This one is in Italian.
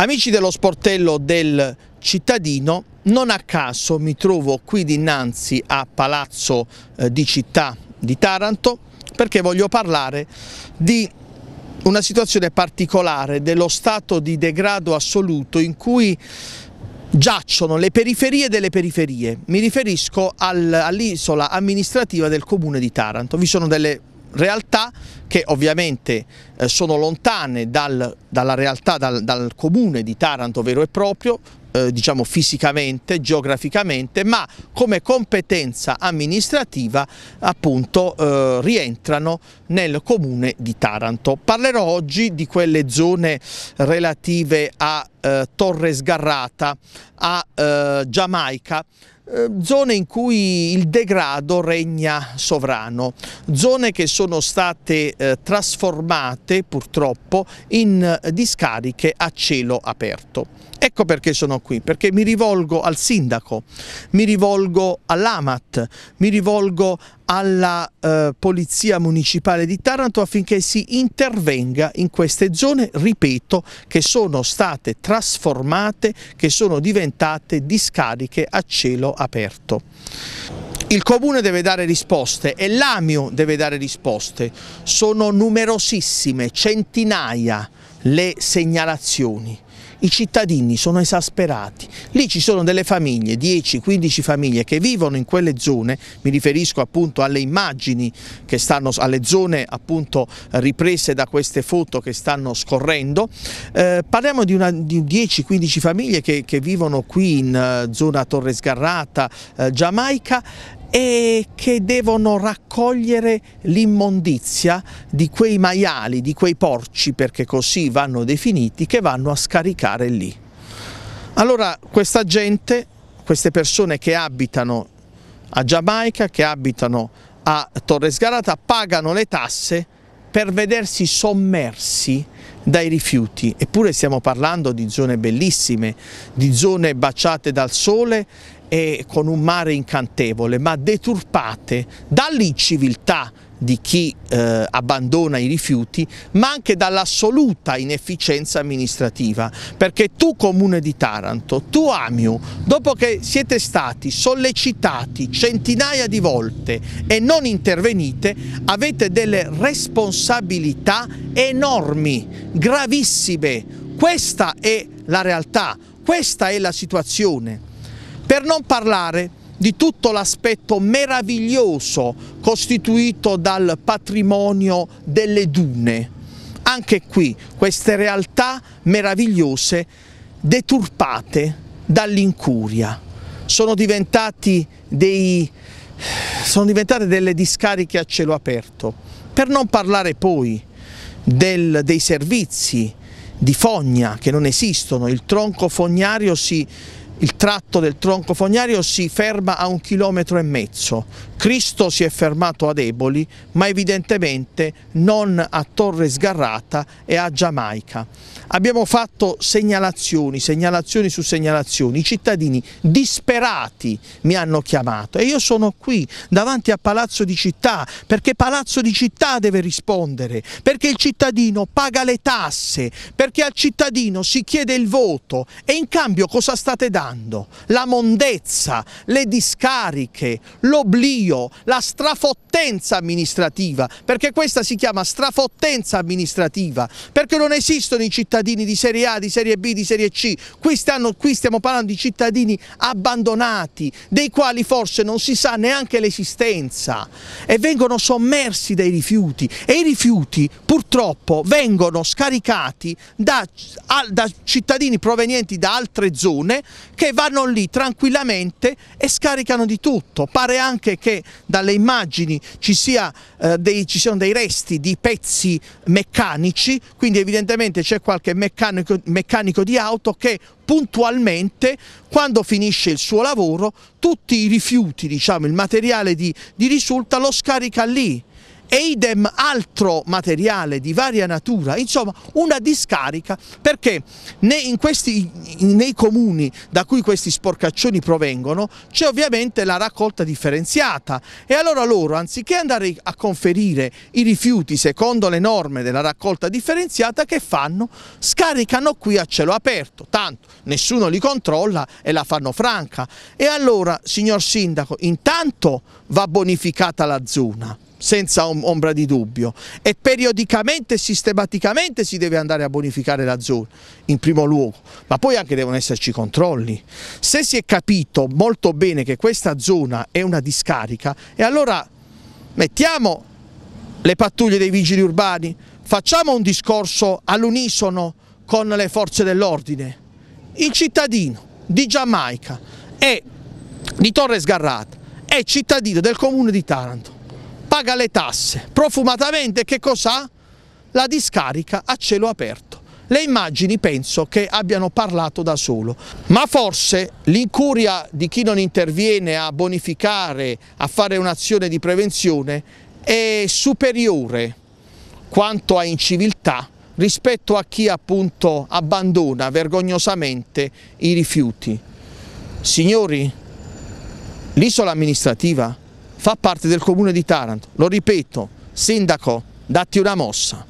Amici dello sportello del cittadino, non a caso mi trovo qui dinanzi a Palazzo eh, di Città di Taranto perché voglio parlare di una situazione particolare dello stato di degrado assoluto in cui giacciono le periferie delle periferie. Mi riferisco all'isola amministrativa del comune di Taranto. Vi sono delle realtà che ovviamente eh, sono lontane dal, dalla realtà, dal, dal comune di Taranto vero e proprio, eh, diciamo fisicamente, geograficamente, ma come competenza amministrativa appunto eh, rientrano nel comune di Taranto. Parlerò oggi di quelle zone relative a eh, Torre Sgarrata, a eh, Giamaica, Ehm, zone in cui il degrado regna sovrano, zone che sono state eh, trasformate purtroppo in eh, discariche a cielo aperto. Ecco perché sono qui, perché mi rivolgo al sindaco, mi rivolgo all'Amat, mi rivolgo alla eh, Polizia Municipale di Taranto affinché si intervenga in queste zone, ripeto, che sono state trasformate, che sono diventate discariche a cielo aperto. Il Comune deve dare risposte e l'Amio deve dare risposte. Sono numerosissime, centinaia le segnalazioni i cittadini sono esasperati, lì ci sono delle famiglie, 10-15 famiglie che vivono in quelle zone, mi riferisco appunto alle immagini che stanno, alle zone appunto eh, riprese da queste foto che stanno scorrendo, eh, parliamo di, di 10-15 famiglie che, che, vivono qui in eh, zona Torre Sgarrata, uh, eh, Giamaica e che devono raccogliere l'immondizia di quei maiali, di quei porci, perché così vanno definiti, che vanno a scaricare lì. Allora questa gente, queste persone che abitano a Giamaica, che abitano a Torres Garata, pagano le tasse per vedersi sommersi dai rifiuti, eppure stiamo parlando di zone bellissime, di zone baciate dal sole e con un mare incantevole, ma deturpate dall'inciviltà di chi eh, abbandona i rifiuti, ma anche dall'assoluta inefficienza amministrativa, perché tu Comune di Taranto, tu Amiu, dopo che siete stati sollecitati centinaia di volte e non intervenite, avete delle responsabilità enormi, gravissime. Questa è la realtà, questa è la situazione. Per non parlare di tutto l'aspetto meraviglioso costituito dal patrimonio delle dune. Anche qui queste realtà meravigliose deturpate dall'incuria. Sono, sono diventate delle discariche a cielo aperto. Per non parlare poi del, dei servizi di fogna che non esistono, il tronco fognario si il tratto del tronco fognario si ferma a un chilometro e mezzo, Cristo si è fermato a deboli, ma evidentemente non a Torre Sgarrata e a Giamaica. Abbiamo fatto segnalazioni, segnalazioni su segnalazioni, i cittadini disperati mi hanno chiamato e io sono qui davanti a Palazzo di Città perché Palazzo di Città deve rispondere, perché il cittadino paga le tasse, perché al cittadino si chiede il voto e in cambio cosa state dando? La mondezza, le discariche, l'oblio io la strafottata strafottenza amministrativa, perché questa si chiama strafottenza amministrativa, perché non esistono i cittadini di serie A, di serie B, di serie C, qui, stanno, qui stiamo parlando di cittadini abbandonati, dei quali forse non si sa neanche l'esistenza e vengono sommersi dai rifiuti e i rifiuti purtroppo vengono scaricati da, da cittadini provenienti da altre zone che vanno lì tranquillamente e scaricano di tutto, pare anche che dalle immagini ci, sia, eh, dei, ci siano dei resti di pezzi meccanici, quindi evidentemente c'è qualche meccanico, meccanico di auto che puntualmente quando finisce il suo lavoro tutti i rifiuti, diciamo, il materiale di, di risulta lo scarica lì e idem altro materiale di varia natura, insomma una discarica perché questi, nei comuni da cui questi sporcaccioni provengono c'è ovviamente la raccolta differenziata e allora loro anziché andare a conferire i rifiuti secondo le norme della raccolta differenziata che fanno? Scaricano qui a cielo aperto, tanto nessuno li controlla e la fanno franca e allora signor Sindaco intanto va bonificata la zona senza ombra di dubbio e periodicamente e sistematicamente si deve andare a bonificare la zona in primo luogo ma poi anche devono esserci controlli se si è capito molto bene che questa zona è una discarica e allora mettiamo le pattuglie dei vigili urbani facciamo un discorso all'unisono con le forze dell'ordine il cittadino di Giamaica e di Torre Sgarrata è cittadino del comune di Taranto paga le tasse profumatamente che cos'ha? La discarica a cielo aperto. Le immagini penso che abbiano parlato da solo, ma forse l'incuria di chi non interviene a bonificare, a fare un'azione di prevenzione è superiore quanto a inciviltà rispetto a chi appunto abbandona vergognosamente i rifiuti. Signori, l'isola amministrativa fa parte del comune di Taranto, lo ripeto, sindaco, datti una mossa.